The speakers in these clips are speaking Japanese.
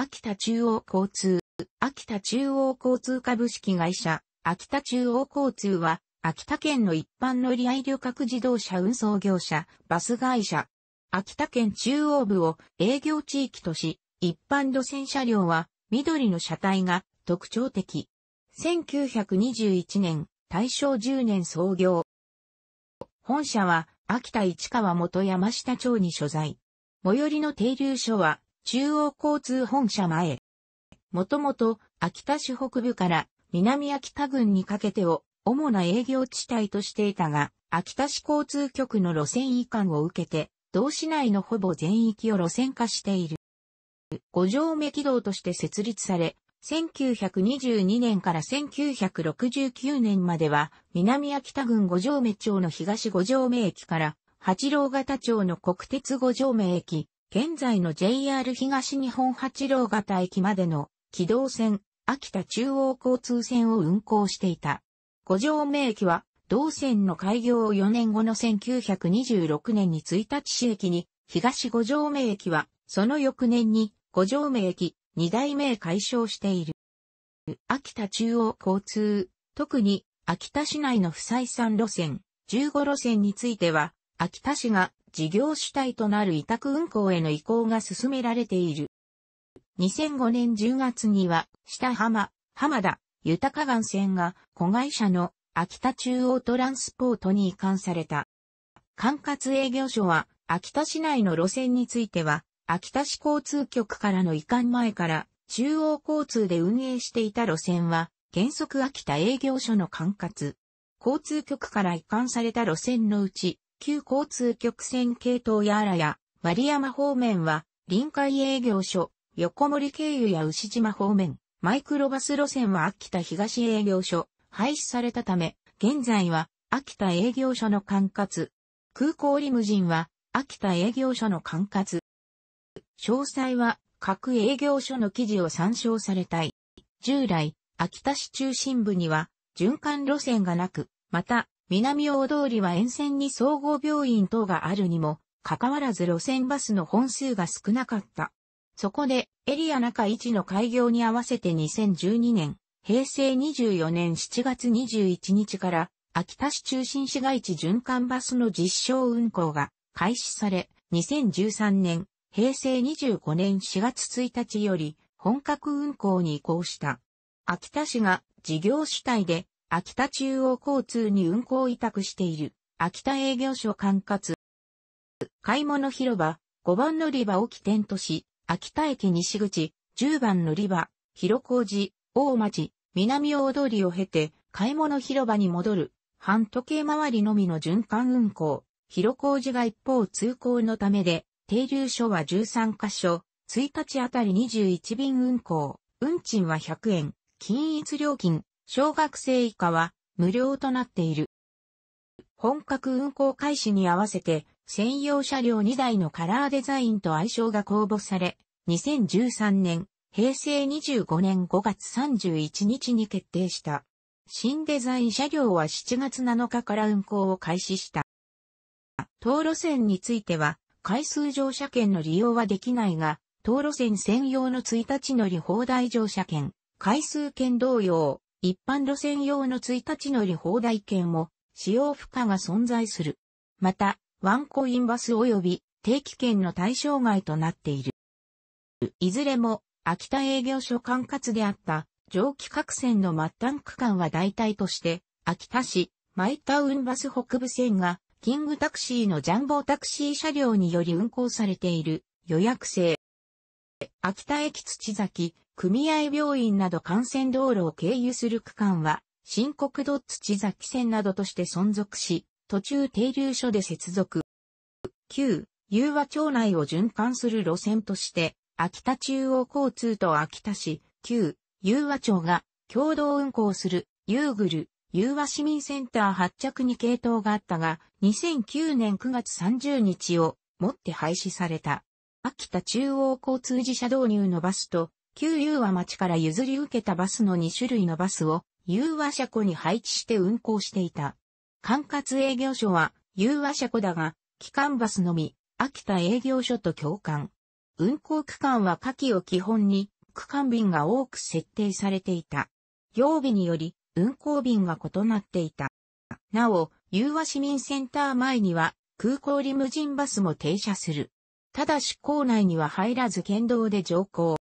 秋田中央交通、秋田中央交通株式会社、秋田中央交通は、秋田県の一般乗合旅客自動車運送業者、バス会社。秋田県中央部を営業地域とし、一般路線車両は、緑の車体が特徴的。1921年、大正10年創業。本社は、秋田市川元山下町に所在。最寄りの停留所は、中央交通本社前。もともと、秋田市北部から南秋田郡にかけてを主な営業地帯としていたが、秋田市交通局の路線移管を受けて、同市内のほぼ全域を路線化している。五条目軌道として設立され、1922年から1969年までは、南秋田郡五条目町の東五条目駅から、八郎型町の国鉄五条目駅、現在の JR 東日本八郎型駅までの軌道線、秋田中央交通線を運行していた。五条目駅は、同線の開業を4年後の1926年に1日市駅に、東五条目駅は、その翌年に五条目駅、二代目へ消している。秋田中央交通、特に秋田市内の不採算路線、15路線については、秋田市が事業主体となる委託運行への移行が進められている。2005年10月には、下浜、浜田、豊湾線が子会社の秋田中央トランスポートに移管された。管轄営業所は、秋田市内の路線については、秋田市交通局からの移管前から中央交通で運営していた路線は、原則秋田営業所の管轄。交通局から移管された路線のうち、旧交通局線系統やあらや丸山方面は、臨海営業所、横森経由や牛島方面、マイクロバス路線は秋田東営業所、廃止されたため、現在は秋田営業所の管轄。空港リムジンは秋田営業所の管轄。詳細は各営業所の記事を参照されたい。従来、秋田市中心部には循環路線がなく、また南大通りは沿線に総合病院等があるにも、かかわらず路線バスの本数が少なかった。そこで、エリア中1の開業に合わせて2012年、平成24年7月21日から、秋田市中心市街地循環バスの実証運行が開始され、2013年、平成25年4月1日より本格運行に移行した。秋田市が事業主体で秋田中央交通に運行委託している、秋田営業所管轄。買い物広場、5番乗り場を起点とし、秋田駅西口、10番乗り場、広小路、大町、南大通りを経て、買い物広場に戻る、半時計回りのみの循環運行、広小路が一方通行のためで、停留所は13カ所、1日あたり21便運行、運賃は100円、均一料金、小学生以下は無料となっている。本格運行開始に合わせて専用車両2台のカラーデザインと愛称が公募され、2013年、平成25年5月31日に決定した。新デザイン車両は7月7日から運行を開始した。当路線については、回数乗車券の利用はできないが、当路線専用の1日乗り放題乗車券、回数券同様、一般路線用の1日乗り放題券も使用不可が存在する。また、ワンコインバス及び定期券の対象外となっている。いずれも、秋田営業所管轄であった蒸気各線の末端区間は代替として、秋田市、マイタウンバス北部線が、キングタクシーのジャンボタクシー車両により運行されている予約制。秋田駅土崎、組合病院など幹線道路を経由する区間は、新国土土崎線などとして存続し、途中停留所で接続。旧、有和町内を循環する路線として、秋田中央交通と秋田市、旧、有和町が共同運行する、ユーグル、有和市民センター発着に系統があったが、2009年9月30日をもって廃止された。秋田中央交通自社導入のバスと旧優和町から譲り受けたバスの2種類のバスを、優和車庫に配置して運行していた。管轄営業所は、優和車庫だが、機関バスのみ、秋田営業所と共管。運行区間は下記を基本に、区間便が多く設定されていた。曜日により、運行便が異なっていた。なお、優和市民センター前には、空港リムジンバスも停車する。ただし校内には入らず県道で乗降。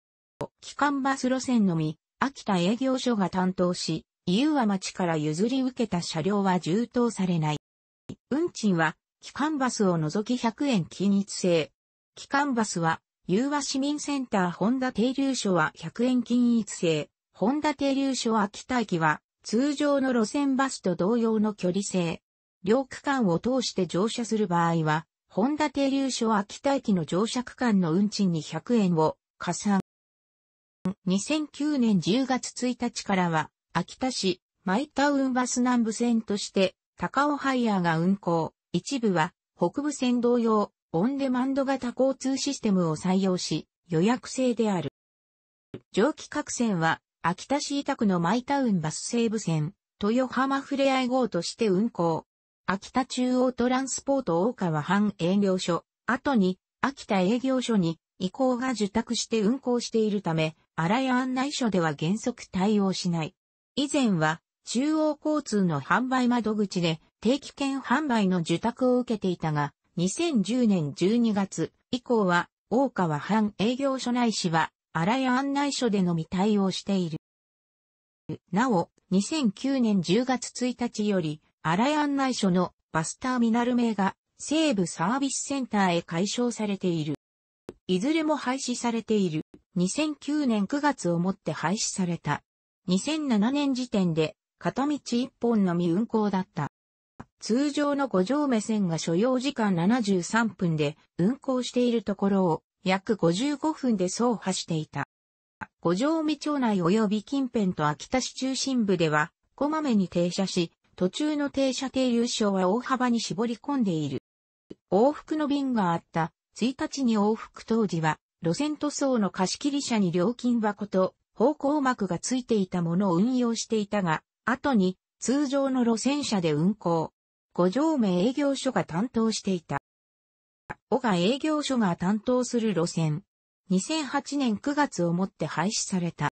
間バス路線のみ、秋田営業所が担当し、伊予は町から譲り受けた車両は充当されない。運賃は、機関バスを除き100円均一制。機関バスは、有和市民センター本田停留所は100円均一制。本田停留所秋田駅は、通常の路線バスと同様の距離制。両区間を通して乗車する場合は、本田停留所秋田駅の乗車区間の運賃に100円を加算。2009年10月1日からは、秋田市、マイタウンバス南部線として、高尾ハイヤーが運行、一部は、北部線同様、オンデマンド型交通システムを採用し、予約制である。蒸気各線は、秋田市委託のマイタウンバス西部線、豊浜ふれあい号として運行。秋田中央トランスポート大川藩営業所、後に、秋田営業所に移行が受託して運行しているため、新屋案内所では原則対応しない。以前は、中央交通の販売窓口で定期券販売の受託を受けていたが、2010年12月以降は、大川藩営業所内市は、新屋案内所でのみ対応している。なお、2009年10月1日より、新屋案内所のバスターミナル名が西部サービスセンターへ解消されている。いずれも廃止されている。2009年9月をもって廃止された。2007年時点で片道1本のみ運行だった。通常の五条目線が所要時間73分で運行しているところを約55分で走破していた。五条目町内及び近辺と秋田市中心部ではこまめに停車し、途中の停車停留所は大幅に絞り込んでいる。往復の便があった1日に往復当時は、路線塗装の貸切車に料金箱と方向幕がついていたものを運用していたが、後に通常の路線車で運行。五条目営業所が担当していた。小賀営業所が担当する路線。2008年9月をもって廃止された。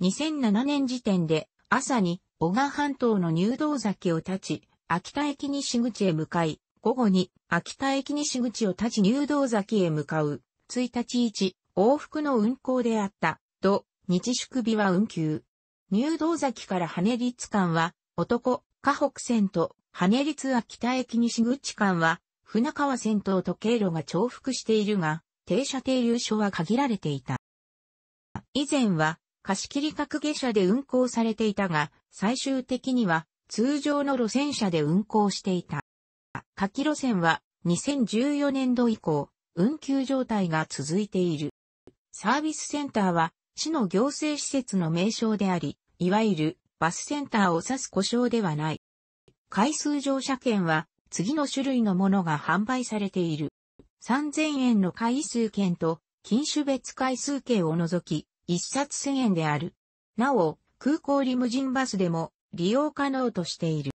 2007年時点で朝に小賀半島の入道崎を立ち、秋田駅西口へ向かい、午後に秋田駅西口を立ち入道崎へ向かう、1日1、往復の運行であった、と、日宿日は運休。入道崎から羽根立間は、男、河北線と、羽根立秋田駅西口間は、船川線とと経路が重複しているが、停車停留所は限られていた。以前は、貸切各下車で運行されていたが、最終的には、通常の路線車で運行していた。夏路線は2014年度以降、運休状態が続いている。サービスセンターは市の行政施設の名称であり、いわゆるバスセンターを指す故障ではない。回数乗車券は次の種類のものが販売されている。3000円の回数券と、禁酒別回数券を除き、1冊1000円である。なお、空港リムジンバスでも利用可能としている。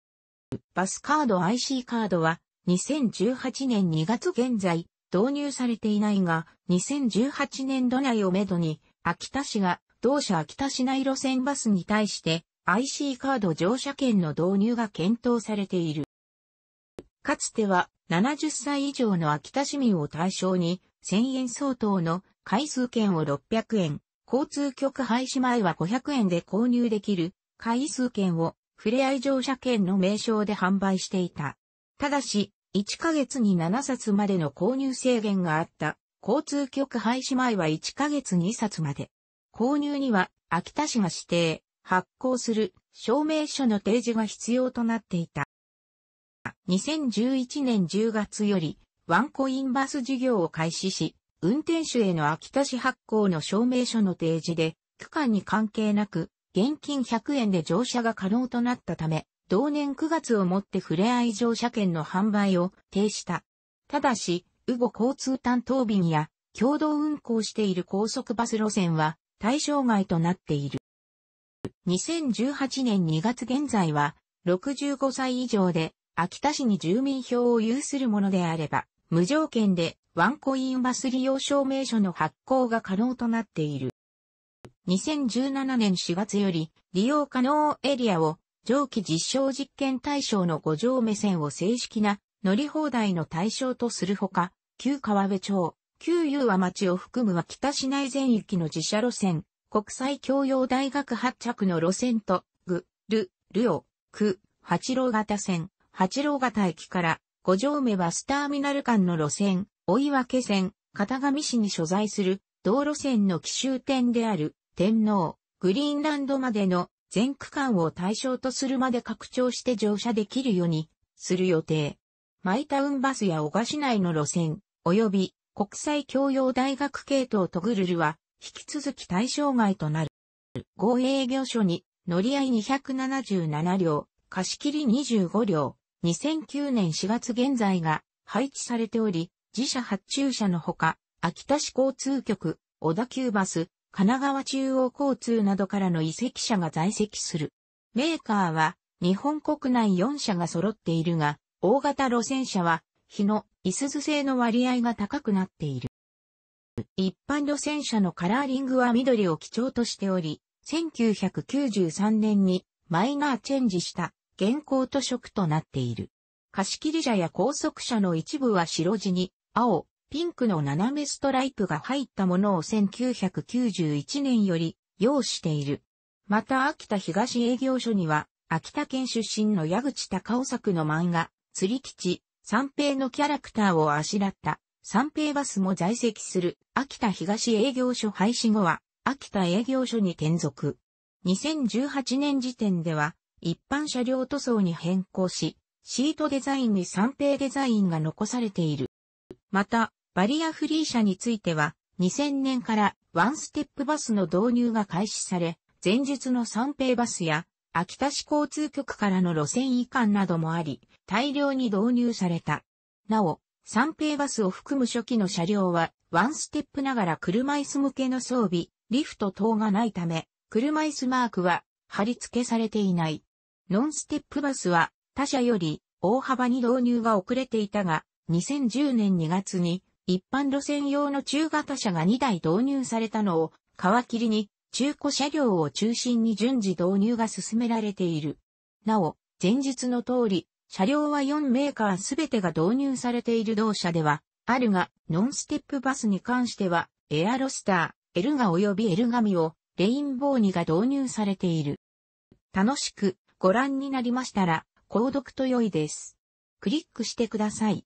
バスカード IC カードは2018年2月現在、導入されていないが、2018年度内をめどに、秋田市が同社秋田市内路線バスに対して IC カード乗車券の導入が検討されている。かつては70歳以上の秋田市民を対象に1000円相当の回数券を600円、交通局廃止前は500円で購入できる回数券をふれあい乗車券の名称で販売していた。ただし、1ヶ月に7冊までの購入制限があった、交通局廃止前は1ヶ月2冊まで。購入には、秋田市が指定、発行する証明書の提示が必要となっていた。2011年10月より、ワンコインバス事業を開始し、運転手への秋田市発行の証明書の提示で、区間に関係なく、現金100円で乗車が可能となったため、同年9月をもって触れ合い乗車券の販売を停止した。ただし、ウゴ交通担当便や共同運行している高速バス路線は対象外となっている。2018年2月現在は65歳以上で秋田市に住民票を有するものであれば無条件でワンコインバス利用証明書の発行が可能となっている。2017年4月より利用可能エリアを上記実証実験対象の五条目線を正式な乗り放題の対象とするほか、旧川辺町、旧湯和町を含むは北市内全域の自社路線、国際教養大学発着の路線と、ぐ、る、るを、く、八郎型線、八郎型駅から、五条目バスターミナル間の路線、追分線、片上市に所在する道路線の奇襲点である天皇、グリーンランドまでの全区間を対象とするまで拡張して乗車できるようにする予定。マイタウンバスや小賀市内の路線、及び国際教養大学系統トグルルは引き続き対象外となる。合営業所に乗り合い277両、貸し切り25両、2009年4月現在が配置されており、自社発注車のほか、秋田市交通局、小田急バス、神奈川中央交通などからの移籍者が在籍する。メーカーは日本国内4社が揃っているが、大型路線車は日の椅子図製の割合が高くなっている。一般路線車のカラーリングは緑を基調としており、1993年にマイナーチェンジした現行と色となっている。貸切車や高速車の一部は白地に青、ピンクの斜めストライプが入ったものを1991年より用している。また秋田東営業所には、秋田県出身の矢口隆夫作の漫画、釣り吉、三平のキャラクターをあしらった、三平バスも在籍する、秋田東営業所廃止後は、秋田営業所に転属。2018年時点では、一般車両塗装に変更し、シートデザインに三平デザインが残されている。また、バリアフリー車については、2000年からワンステップバスの導入が開始され、前述の三平バスや、秋田市交通局からの路線移管などもあり、大量に導入された。なお、三平バスを含む初期の車両は、ワンステップながら車椅子向けの装備、リフト等がないため、車椅子マークは貼り付けされていない。ノンステップバスは他社より大幅に導入が遅れていたが、2010年2月に一般路線用の中型車が2台導入されたのを皮切りに中古車両を中心に順次導入が進められている。なお、前述の通り、車両は4メーカーすべてが導入されている同社では、あるが、ノンステップバスに関しては、エアロスター、エルガ及びエルガミを、レインボーにが導入されている。楽しくご覧になりましたら、購読と良いです。クリックしてください。